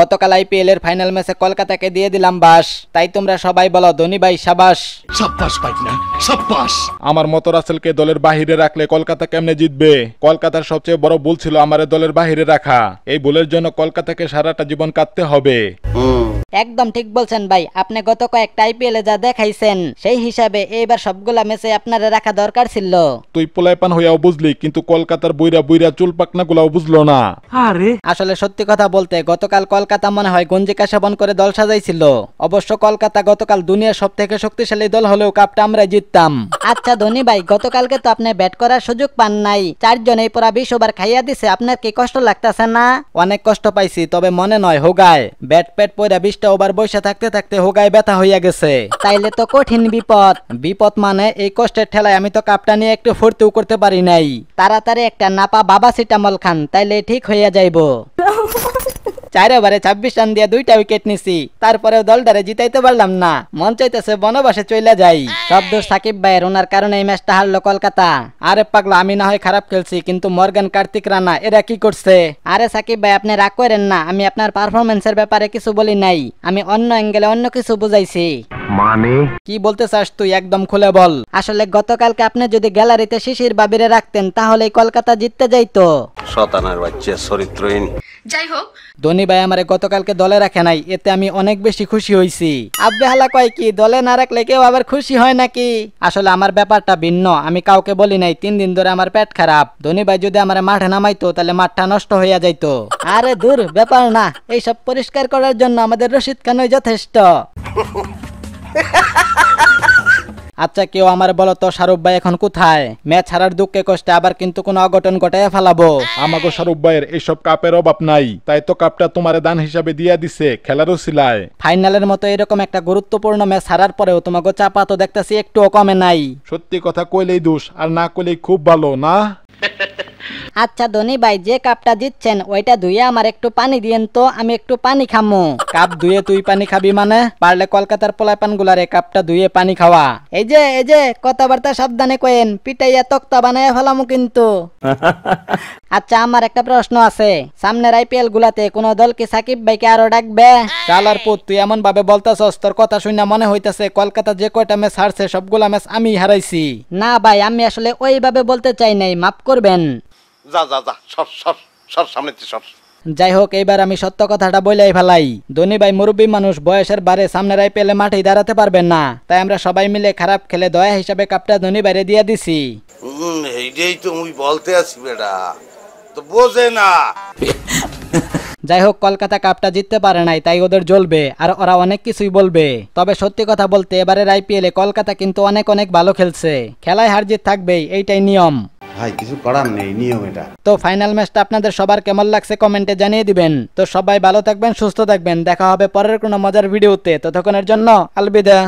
গতকাল আইপিএল এর ফাইনাল ম্যাচে কলকাতাকে দিয়ে দিলাম বাস তাই তোমরা সবাই বলো ধোনি ভাই সাবাস সাবাস পাই না সাবাস আমার মত রাসেলকে দলের বাহিরে রাখলে কলকাতা কেমনে জিতবে কলকাতার সবচেয়ে বড় ভুল ছিল আমার দলের বাহিরে রাখা এই ভুলের জন্য কলকাতাকে সারাটা জীবন কাটতে হবে একদম ঠিক বলছেন ভাই আপনি গত কয়েকটা আইপিএল এ যা দেখাইছেন সেই হিসাবে এইবার সবগুলা ম্যাচে আপনারা রাখা দরকার ছিল তুই পোলাইপান হইয়াও বুঝলি কিন্তু কলকাতার বইরা বইরা চুল পাকনা গুলাও বুঝলো না আরে আসলে সত্যি কথা বলতে গতকাল কলকাতা মনে হয় গঞ্জিকা সেবন করে দল সাজাইছিল অবশ্য কলকাতা গতকাল দুনিয়ার সব থেকে শক্তিশালী দল হলেও কাপটা আমরা জিততাম আচ্ছা ধনী ভাই গতকালকে তো আপনি ব্যাট করার সুযোগ পান নাই চারজন এই পরা বিশ ওভার খাইয়া দিছে আপনার কি কষ্ট লাগতেছে না অনেক কষ্ট পাইছি তবে মনে নয় হোগায় ব্যাট প্যাট পরে বিশ দশটা ওভার বসে থাকতে থাকতে হোগায় ব্যথা হইয়া গেছে তাইলে তো কঠিন বিপদ বিপদ মানে এই কষ্টের ঠেলায় আমি তো কাপটা নিয়ে একটু ফুর্তিও করতে পারি নাই তাড়াতাড়ি একটা নাপা বাবা সিটামল খান তাইলে ঠিক হইয়া যাইব চার ওভারে ছাব্বিশ রান দিয়ে দুইটা উইকেট নিছি তারপরেও দলটারে জিতাইতে পারলাম না মন চাইতেছে বনবাসে চলে যাই সব দোষ সাকিব ভাইয়ের ওনার কারণে এই ম্যাচটা হারলো কলকাতা আরে পাগলো আমি না হয় খারাপ খেলছি কিন্তু মর্গান কার্তিক রানা এরা কি করছে আরে সাকিব ভাই আপনি রাগ করেন না আমি আপনার পারফরমেন্সের ব্যাপারে কিছু বলি নাই আমি অন্য অ্যাঙ্গেলে অন্য কিছু বুঝাইছি মানে কি বলতে চাস তুই একদম খুলে বল আসলে গতকালকে আপনি যদি গ্যালারিতে শিশির বাবিরে রাখতেন তাহলে কলকাতা জিততে যাইতো শতানার বাচ্চা চরিত্রহীন যাই হোক ধনী ভাই আমারে গতকালকে দলে রাখে নাই এতে আমি অনেক বেশি খুশি হয়েছি আব্বে হালা কয় কি দলে না রাখলে কেউ আবার খুশি হয় নাকি আসলে আমার ব্যাপারটা ভিন্ন আমি কাউকে বলি নাই তিন দিন ধরে আমার পেট খারাপ ধনী ভাই যদি আমার মাঠে নামাইতো তাহলে মাঠটা নষ্ট হইয়া যাইতো আরে দূর ব্যাপার না এইসব পরিষ্কার করার জন্য আমাদের রশিদ খানই যথেষ্ট আচ্ছা কেউ আমার বলো তো শাহরুখ ভাই এখন কোথায় ম্যাচ হারার দুঃখে কষ্টে আবার কিন্তু কোনো অঘটন ঘটায় ফেলাবো আমাকে শাহরুখ ভাইয়ের এইসব কাপের অভাব নাই তাই তো কাপটা তোমার দান হিসাবে দিয়া দিছে খেলারও সিলায় ফাইনালের মতো এরকম একটা গুরুত্বপূর্ণ ম্যাচ হারার পরেও তোমাকে চাপা তো দেখতেছি একটুও কমে নাই সত্যি কথা কইলেই দোষ আর না কইলেই খুব ভালো না আচ্ছা ধনী ভাই যে কাপটা দিচ্ছেন ওইটা ধুয়ে আমার একটু পানি দিয়েন তো আমি একটু পানি খামু কাপ ধুয়ে তুই পানি খাবি মানে পারলে কলকাতার পোলাপান গুলারে কাপটা ধুয়ে পানি খাওয়া এই যে এই যে কথাবার্তা সাবধানে কয়েন পিটাইয়া তক্তা বানায় ফেলামু কিন্তু আচ্ছা আমার একটা প্রশ্ন আছে সামনের আইপিএল গুলাতে কোন দল কি সাকিব ভাইকে আরো ডাকবে চালার পুত তুই এমন ভাবে বলতাছস তোর কথা শুনে মনে হইতাছে কলকাতা যে কয়টা ম্যাচ হারছে সবগুলা ম্যাচ আমি হারাইছি না ভাই আমি আসলে ওইভাবে বলতে চাই নাই মাফ করবেন যা যা যা সর সর সর সামনে সর যাই হোক এইবার আমি সত্য কথাটা বলে ফেলাই ধনী ভাই মুরব্বী মানুষ বয়সের বারে সামনে রাই পেলে মাঠে দাঁড়াতে পারবেন না তাই আমরা সবাই মিলে খারাপ খেলে দয়া হিসাবে কাপটা ধনী বাইরে দিয়ে দিছি এইটাই তো আমি বলতে আসি বেটা তো বোঝে না যাই হোক কলকাতা কাপটা জিততে পারে নাই তাই ওদের জ্বলবে আর ওরা অনেক কিছুই বলবে তবে সত্যি কথা বলতে এবারের আইপিএলে কলকাতা কিন্তু অনেক অনেক ভালো খেলছে খেলায় হার জিত থাকবেই এইটাই নিয়ম ভাই কিছু করার নেই নিয়ম এটা তো ফাইনাল ম্যাচটা আপনাদের সবার কেমন লাগছে কমেন্টে জানিয়ে দিবেন তো সবাই ভালো থাকবেন সুস্থ থাকবেন দেখা হবে পরের কোনো মজার ভিডিওতে ততক্ষণের জন্য আলবিদা